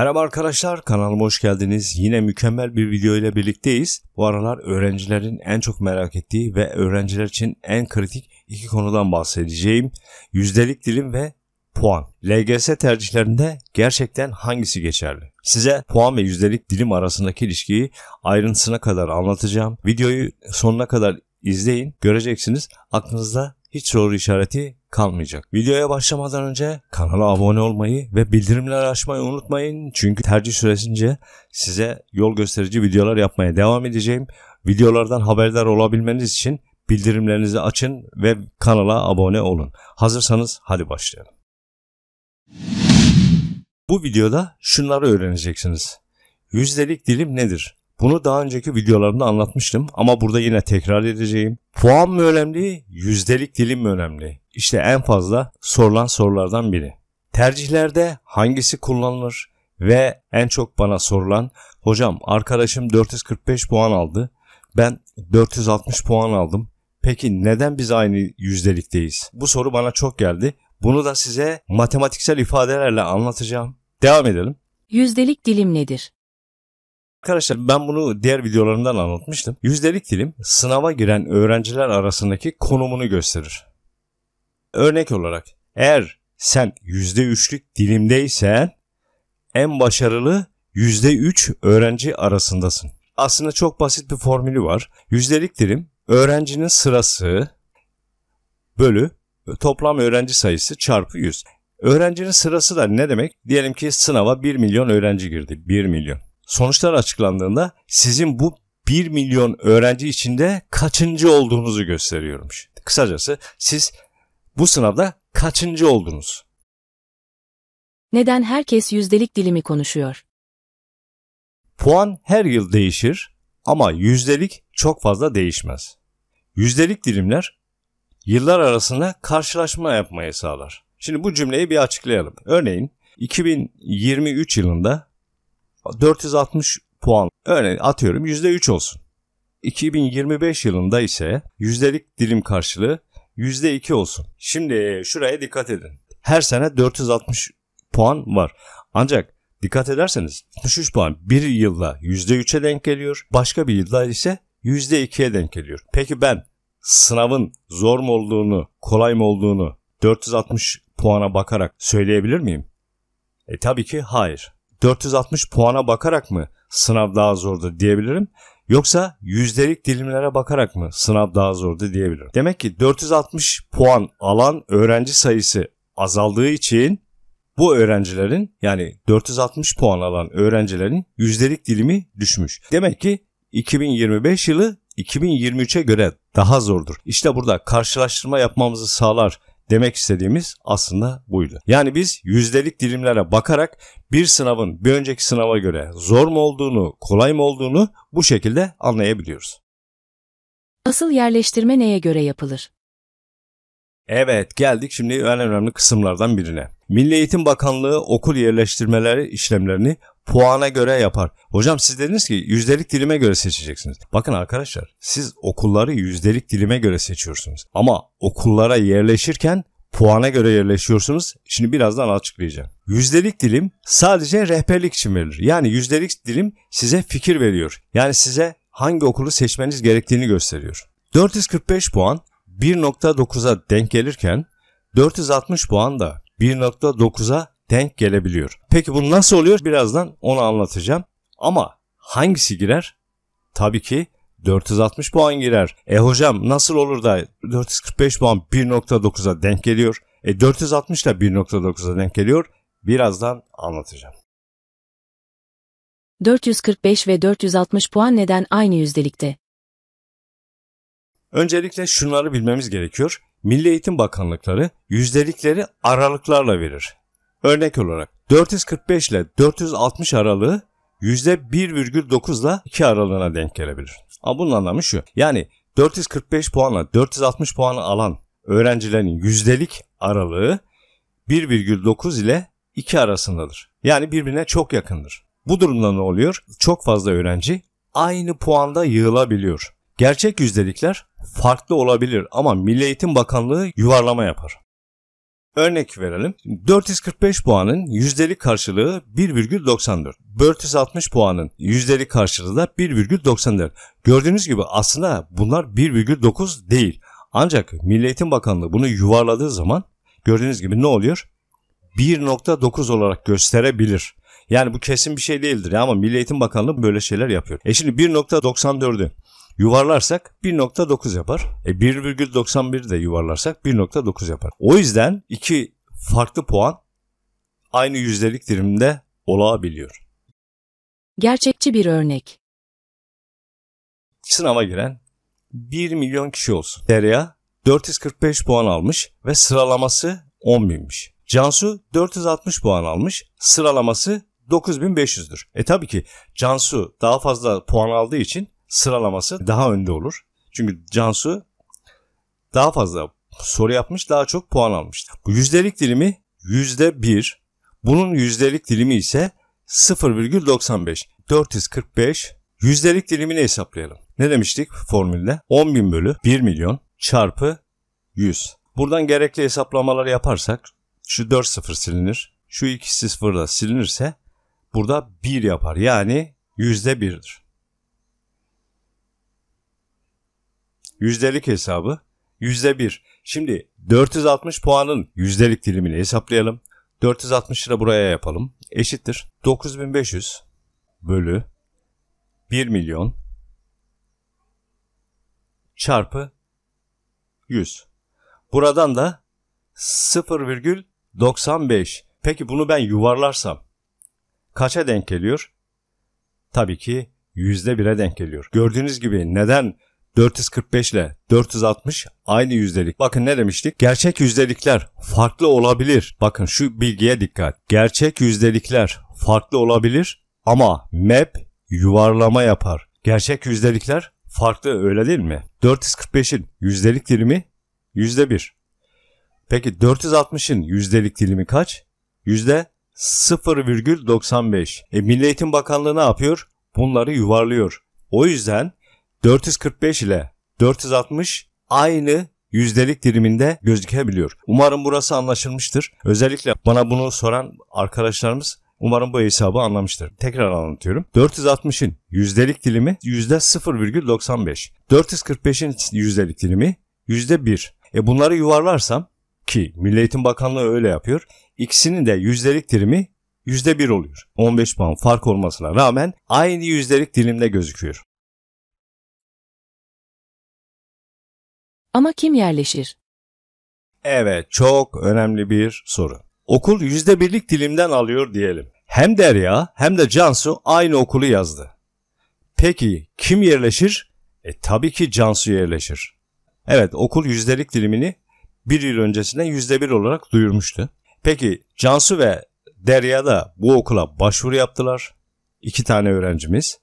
Merhaba arkadaşlar kanalıma hoş geldiniz. Yine mükemmel bir video ile birlikteyiz. Bu aralar öğrencilerin en çok merak ettiği ve öğrenciler için en kritik iki konudan bahsedeceğim. Yüzdelik dilim ve puan. LGS tercihlerinde gerçekten hangisi geçerli? Size puan ve yüzdelik dilim arasındaki ilişkiyi ayrıntısına kadar anlatacağım. Videoyu sonuna kadar izleyin. Göreceksiniz aklınızda hiç soru işareti kalmayacak. Videoya başlamadan önce kanala abone olmayı ve bildirimleri açmayı unutmayın. Çünkü tercih süresince size yol gösterici videolar yapmaya devam edeceğim. Videolardan haberdar olabilmeniz için bildirimlerinizi açın ve kanala abone olun. Hazırsanız hadi başlayalım. Bu videoda şunları öğreneceksiniz. Yüzdelik dilim nedir? Bunu daha önceki videolarımda anlatmıştım ama burada yine tekrar edeceğim. Puan mı önemli, yüzdelik dilim mi önemli? İşte en fazla sorulan sorulardan biri. Tercihlerde hangisi kullanılır ve en çok bana sorulan hocam arkadaşım 445 puan aldı. Ben 460 puan aldım. Peki neden biz aynı yüzdelikteyiz? Bu soru bana çok geldi. Bunu da size matematiksel ifadelerle anlatacağım. Devam edelim. Yüzdelik dilim nedir? Arkadaşlar ben bunu diğer videolarımdan anlatmıştım. Yüzdelik dilim sınava giren öğrenciler arasındaki konumunu gösterir. Örnek olarak eğer sen %3'lük dilimdeysen en başarılı %3 öğrenci arasındasın. Aslında çok basit bir formülü var. Yüzdelik dilim öğrencinin sırası bölü toplam öğrenci sayısı çarpı 100. Öğrencinin sırası da ne demek? Diyelim ki sınava 1 milyon öğrenci girdi. 1 milyon. Sonuçlar açıklandığında sizin bu 1 milyon öğrenci içinde kaçıncı olduğunuzu gösteriyorum Kısacası siz bu sınavda kaçıncı oldunuz? Neden herkes yüzdelik dilimi konuşuyor? Puan her yıl değişir ama yüzdelik çok fazla değişmez. Yüzdelik dilimler yıllar arasında karşılaşma yapmayı sağlar. Şimdi bu cümleyi bir açıklayalım. Örneğin 2023 yılında 460 puan. Örneğin atıyorum %3 olsun. 2025 yılında ise yüzdelik dilim karşılığı %2 olsun. Şimdi şuraya dikkat edin. Her sene 460 puan var. Ancak dikkat ederseniz 63 puan bir yılda %3'e denk geliyor. Başka bir yılda ise %2'ye denk geliyor. Peki ben sınavın zor mu olduğunu, kolay mı olduğunu 460 puana bakarak söyleyebilir miyim? E tabii ki hayır. 460 puana bakarak mı sınav daha zordu diyebilirim? Yoksa yüzdelik dilimlere bakarak mı sınav daha zordu diyebilirim? Demek ki 460 puan alan öğrenci sayısı azaldığı için bu öğrencilerin yani 460 puan alan öğrencilerin yüzdelik dilimi düşmüş. Demek ki 2025 yılı 2023'e göre daha zordur. İşte burada karşılaştırma yapmamızı sağlar Demek istediğimiz aslında buydu. Yani biz yüzdelik dilimlere bakarak bir sınavın bir önceki sınava göre zor mu olduğunu, kolay mı olduğunu bu şekilde anlayabiliyoruz. Asıl yerleştirme neye göre yapılır? Evet geldik şimdi en önemli kısımlardan birine. Milli Eğitim Bakanlığı okul yerleştirmeleri işlemlerini puana göre yapar. Hocam siz dediniz ki yüzdelik dilime göre seçeceksiniz. Bakın arkadaşlar siz okulları yüzdelik dilime göre seçiyorsunuz. Ama okullara yerleşirken puana göre yerleşiyorsunuz. Şimdi birazdan açıklayacağım. Yüzdelik dilim sadece rehberlik için verilir. Yani yüzdelik dilim size fikir veriyor. Yani size hangi okulu seçmeniz gerektiğini gösteriyor. 445 puan 1.9'a denk gelirken 460 puan da 1.9'a denk gelebiliyor. Peki bu nasıl oluyor? Birazdan onu anlatacağım. Ama hangisi girer? Tabii ki 460 puan girer. E hocam nasıl olur da 445 puan 1.9'a denk geliyor? E 460 da 1.9'a denk geliyor. Birazdan anlatacağım. 445 ve 460 puan neden aynı yüzdelikte? Öncelikle şunları bilmemiz gerekiyor. Milli Eğitim Bakanlıkları yüzdelikleri aralıklarla verir. Örnek olarak 445 ile 460 aralığı %1,9 ile 2 aralığına denk gelebilir. Ama bunun anlamı şu. Yani 445 puanla 460 puanı alan öğrencilerin yüzdelik aralığı 1,9 ile 2 arasındadır. Yani birbirine çok yakındır. Bu durumda ne oluyor? Çok fazla öğrenci aynı puanda yığılabiliyor. Gerçek yüzdelikler farklı olabilir ama Milli Eğitim Bakanlığı yuvarlama yapar. Örnek verelim. 445 puanın yüzdeli karşılığı 1,94. 460 puanın yüzdeli karşılığı da 1,94. Gördüğünüz gibi aslında bunlar 1,9 değil. Ancak Milli Eğitim Bakanlığı bunu yuvarladığı zaman gördüğünüz gibi ne oluyor? 1.9 olarak gösterebilir. Yani bu kesin bir şey değildir ama Milli Eğitim Bakanlığı böyle şeyler yapıyor. E şimdi 1.94'ü yuvarlarsak 1.9 yapar. E 1,91 de yuvarlarsak 1.9 yapar. O yüzden iki farklı puan aynı yüzdelik dilimde olabiliyor. Gerçekçi bir örnek. Sınava giren 1 milyon kişi olsun. Derya 445 puan almış ve sıralaması 10 binmiş. Cansu 460 puan almış, sıralaması 9500'dür. E tabii ki Cansu daha fazla puan aldığı için sıralaması daha önde olur. Çünkü Cansu daha fazla soru yapmış daha çok puan almıştı. Bu yüzdelik dilimi yüzde bir. Bunun yüzdelik dilimi ise 0,95. 445 yüzdelik dilimini hesaplayalım. Ne demiştik formülde? 10.000 bölü 1 milyon çarpı 100. Buradan gerekli hesaplamaları yaparsak şu 4 sıfır silinir. Şu 2 sıfır da silinirse burada 1 yapar. Yani %1'dir. yüzdelik hesabı yüzde bir. Şimdi 460 puanın yüzdelik dilimini hesaplayalım. 460 lira buraya yapalım. Eşittir 9500 bölü 1 milyon çarpı 100. Buradan da 0,95. Peki bunu ben yuvarlarsam kaça denk geliyor? Tabii ki %1'e denk geliyor. Gördüğünüz gibi neden 445 ile 460 aynı yüzdelik. Bakın ne demiştik? Gerçek yüzdelikler farklı olabilir. Bakın şu bilgiye dikkat. Gerçek yüzdelikler farklı olabilir ama map yuvarlama yapar. Gerçek yüzdelikler farklı öyle değil mi? 445'in yüzdelik dilimi %1. Peki 460'ın yüzdelik dilimi kaç? %0,95. E Milli Eğitim Bakanlığı ne yapıyor? Bunları yuvarlıyor. O yüzden 445 ile 460 aynı yüzdelik diliminde gözükebiliyor. Umarım burası anlaşılmıştır. Özellikle bana bunu soran arkadaşlarımız umarım bu hesabı anlamıştır. Tekrar anlatıyorum. 460'ın yüzdelik dilimi %0,95. 445'in yüzdelik dilimi %1. E bunları yuvarlarsam ki Milli Eğitim Bakanlığı öyle yapıyor. İkisinin de yüzdelik dilimi %1 oluyor. 15 puan fark olmasına rağmen aynı yüzdelik dilimde gözüküyor. Ama kim yerleşir? Evet, çok önemli bir soru. Okul %1'lik dilimden alıyor diyelim. Hem Derya hem de Cansu aynı okulu yazdı. Peki kim yerleşir? E tabii ki Cansu yerleşir. Evet, okul yüzdelik dilimini bir yıl öncesinden yüzde bir olarak duyurmuştu. Peki Cansu ve Derya da bu okula başvuru yaptılar. İki tane öğrencimiz.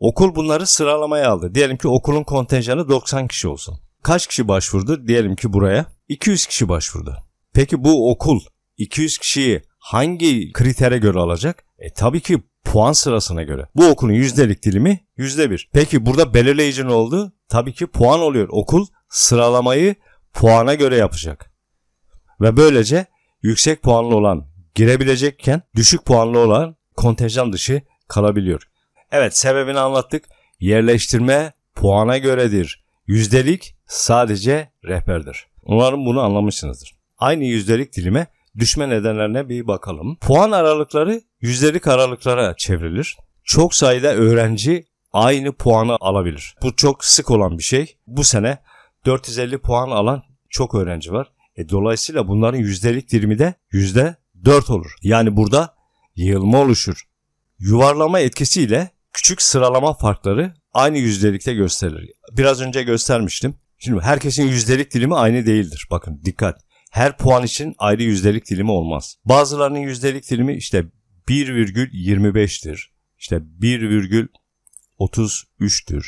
Okul bunları sıralamaya aldı. Diyelim ki okulun kontenjanı 90 kişi olsun kaç kişi başvurdu? Diyelim ki buraya 200 kişi başvurdu. Peki bu okul 200 kişiyi hangi kritere göre alacak? E tabii ki puan sırasına göre. Bu okulun yüzdelik dilimi yüzde bir. Peki burada belirleyici ne oldu? Tabii ki puan oluyor. Okul sıralamayı puana göre yapacak. Ve böylece yüksek puanlı olan girebilecekken düşük puanlı olan kontenjan dışı kalabiliyor. Evet sebebini anlattık. Yerleştirme puana göredir. Yüzdelik sadece rehberdir. Umarım bunu anlamışsınızdır. Aynı yüzdelik dilime düşme nedenlerine bir bakalım. Puan aralıkları yüzdelik aralıklara çevrilir. Çok sayıda öğrenci aynı puanı alabilir. Bu çok sık olan bir şey. Bu sene 450 puan alan çok öğrenci var. E, dolayısıyla bunların yüzdelik dilimi de yüzde 4 olur. Yani burada yığılma oluşur. Yuvarlama etkisiyle küçük sıralama farkları aynı yüzdelikte gösterilir. Biraz önce göstermiştim. Şimdi herkesin yüzdelik dilimi aynı değildir. Bakın dikkat. Her puan için ayrı yüzdelik dilimi olmaz. Bazılarının yüzdelik dilimi işte 1,25'tir. İşte 1,33'tür.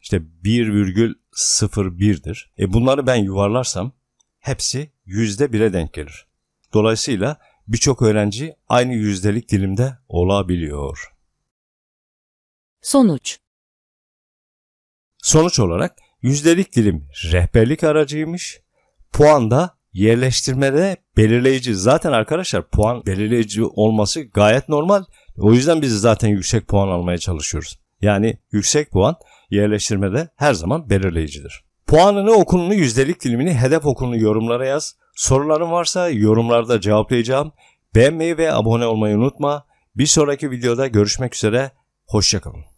İşte 1,01'dir. E bunları ben yuvarlarsam hepsi yüzde bire denk gelir. Dolayısıyla birçok öğrenci aynı yüzdelik dilimde olabiliyor. Sonuç Sonuç olarak Yüzdelik dilim rehberlik aracıymış. Puan da yerleştirmede belirleyici. Zaten arkadaşlar puan belirleyici olması gayet normal. O yüzden biz zaten yüksek puan almaya çalışıyoruz. Yani yüksek puan yerleştirmede her zaman belirleyicidir. Puanını, okulunu, yüzdelik dilimini, hedef okulunu yorumlara yaz. Soruların varsa yorumlarda cevaplayacağım. Beğenmeyi ve abone olmayı unutma. Bir sonraki videoda görüşmek üzere. Hoşçakalın.